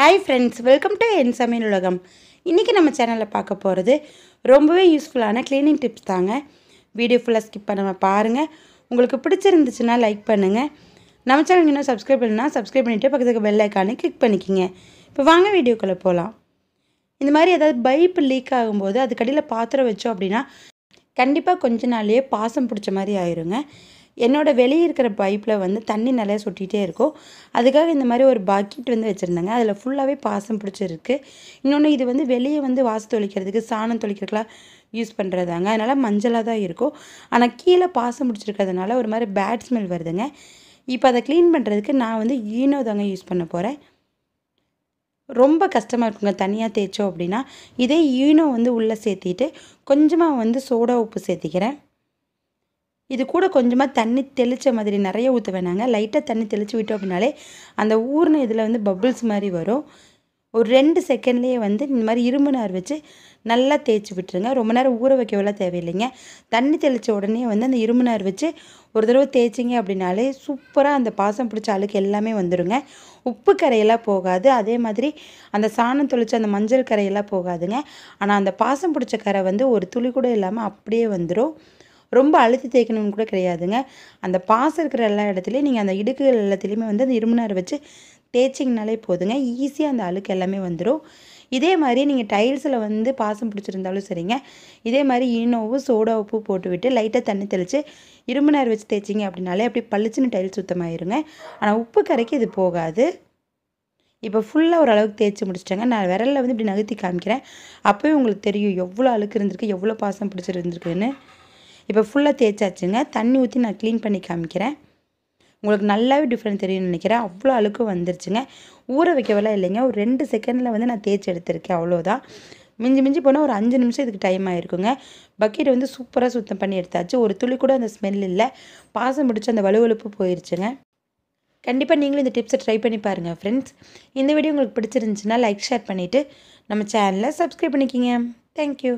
hi friends welcome to என் சமையல் உலகம் இன்றைக்கி நம்ம சேனலில் பார்க்க போகிறது ரொம்பவே யூஸ்ஃபுல்லான க்ளீனிங் டிப்ஸ் தாங்க வீடியோ ஃபுல்லாக ஸ்கிப் பண்ணாமல் பாருங்கள் உங்களுக்கு பிடிச்சிருந்துச்சுன்னா லைக் பண்ணுங்கள் நம்ம சேனல் இன்னும் சப்ஸ்கிரைப் பண்ணால் சப்ஸ்கிரைப் பண்ணிவிட்டு பக்கத்துக்கு பெல் ஐக்கானே கிளிக் பண்ணிக்கிங்க இப்போ வாங்க வீடியோக்குள்ளே போகலாம் இந்த மாதிரி ஏதாவது பைப் லீக் ஆகும்போது அதுக்கடியில் பாத்திரம் வச்சோம் அப்படின்னா கண்டிப்பாக கொஞ்ச நாள்லேயே பாசம் பிடிச்ச மாதிரி ஆயிருங்க என்னோடய வெளியே இருக்கிற பைப்பில் வந்து தண்ணி நிறையா சொட்டிகிட்டே இருக்கும் அதுக்காக இந்த மாதிரி ஒரு பக்கெட் வந்து வச்சுருந்தாங்க அதில் ஃபுல்லாகவே பாசம் பிடிச்சிருக்கு இன்னொன்று இது வந்து வெளியே வந்து வாசு தொழிக்கிறதுக்கு சாணம் தொளிக்கிறதுக்கெலாம் யூஸ் பண்ணுறதாங்க அதனால் மஞ்சளாக தான் இருக்கும் ஆனால் கீழே பாசம் பிடிச்சிருக்கிறதுனால ஒரு மாதிரி பேட் ஸ்மெல் வருதுங்க இப்போ அதை க்ளீன் பண்ணுறதுக்கு நான் வந்து ஈனோ தாங்க யூஸ் பண்ண போகிறேன் ரொம்ப கஷ்டமாக இருக்குங்க தனியாக தேய்ச்சோம் அப்படின்னா இதே ஈனோ வந்து உள்ளே சேர்த்திட்டு கொஞ்சமாக வந்து சோடா உப்பு சேர்த்திக்கிறேன் இது கூட கொஞ்சமாக தண்ணி தெளித்த மாதிரி நிறைய ஊற்ற வேணாங்க லைட்டாக தண்ணி தெளித்து விட்டோம் அப்படின்னாலே அந்த ஊர்னு இதில் வந்து பபுள்ஸ் மாதிரி வரும் ஒரு ரெண்டு செகண்ட்லேயே வந்து இந்த மாதிரி இரும்பு நார் வச்சு நல்லா தேய்ச்சி விட்டுருங்க ரொம்ப நேரம் ஊற வைக்கவெல்லாம் தேவையில்லைங்க தண்ணி தெளித்த உடனே வந்து அந்த இரும்பு நார் வச்சு ஒரு தடவை தேய்ச்சிங்க அப்படின்னாலே சூப்பராக அந்த பாசம் பிடிச்ச அழுக்கு எல்லாமே வந்துடுங்க உப்பு கரையெல்லாம் போகாது அதே மாதிரி அந்த சாணம் தொளித்து அந்த மஞ்சள் கரையெல்லாம் போகாதுங்க ஆனால் அந்த பாசம் பிடிச்ச கரை வந்து ஒரு துளி கூட இல்லாமல் அப்படியே வந்துடும் ரொம்ப அழுத்தி தேய்க்கணும்னு கூட கிடையாதுங்க அந்த பாசம் இருக்கிற எல்லா இடத்துலையும் நீங்கள் அந்த இடுக்குகள் எல்லாத்துலேயுமே வந்து அந்த இருமுனாரை வச்சு தேய்ச்சிங்கனாலே போதுங்க ஈஸியாக அந்த அழுக்கு எல்லாமே வந்துடும் இதே மாதிரி நீங்கள் டைல்ஸில் வந்து பாசம் பிடிச்சிருந்தாலும் சரிங்க இதே மாதிரி இன்னோவும் சோடா உப்பு போட்டுவிட்டு லைட்டாக தண்ணி தெளித்து இரும்பு நேரம் வச்சு தேய்ச்சிங்க அப்படின்னாலே அப்படி பளிச்சுன்னு டைல்ஸ் சுத்தமாயிருங்க ஆனால் உப்பு கரைக்கு இது போகாது இப்போ ஃபுல்லாக ஓரளவுக்கு தேய்ச்சி முடிச்சிட்டாங்க நான் விரலில் வந்து இப்படி நகர்த்தி காமிக்கிறேன் அப்போயும் உங்களுக்கு தெரியும் எவ்வளோ அழுக்கு இருந்திருக்கு எவ்வளோ பாசம் பிடிச்சிருந்துருக்குன்னு இப்போ ஃபுல்லாக தேய்ச்சாச்சுங்க தண்ணி ஊற்றி நான் க்ளீன் பண்ணி காமிக்கிறேன் உங்களுக்கு நல்லாவே டிஃப்ரெண்ட் தெரியும்னு நினைக்கிறேன் அவ்வளோ அழுக்கு வந்துருச்சுங்க ஊற வைக்கவெல்லாம் இல்லைங்க ஒரு ரெண்டு செகண்டில் வந்து நான் தேய்ச்சி எடுத்திருக்கேன் அவ்வளோதான் மிஞ்சி மிஞ்சி போனால் ஒரு அஞ்சு நிமிஷம் இதுக்கு டைம் ஆகிருக்குங்க பக்கெட் வந்து சூப்பராக சுத்தம் பண்ணி எடுத்தாச்சு ஒரு துளி கூட அந்த ஸ்மெல் இல்லை பாசம் பிடிச்சி அந்த வலுவலுப்பு போயிடுச்சுங்க கண்டிப்பாக நீங்களும் இந்த டிப்ஸை ட்ரை பண்ணி பாருங்கள் ஃப்ரெண்ட்ஸ் இந்த வீடியோ உங்களுக்கு பிடிச்சிருந்துச்சுன்னா லைக் ஷேர் பண்ணிவிட்டு நம்ம சேனலை சப்ஸ்கிரைப் பண்ணிக்கிங்க தேங்க்யூ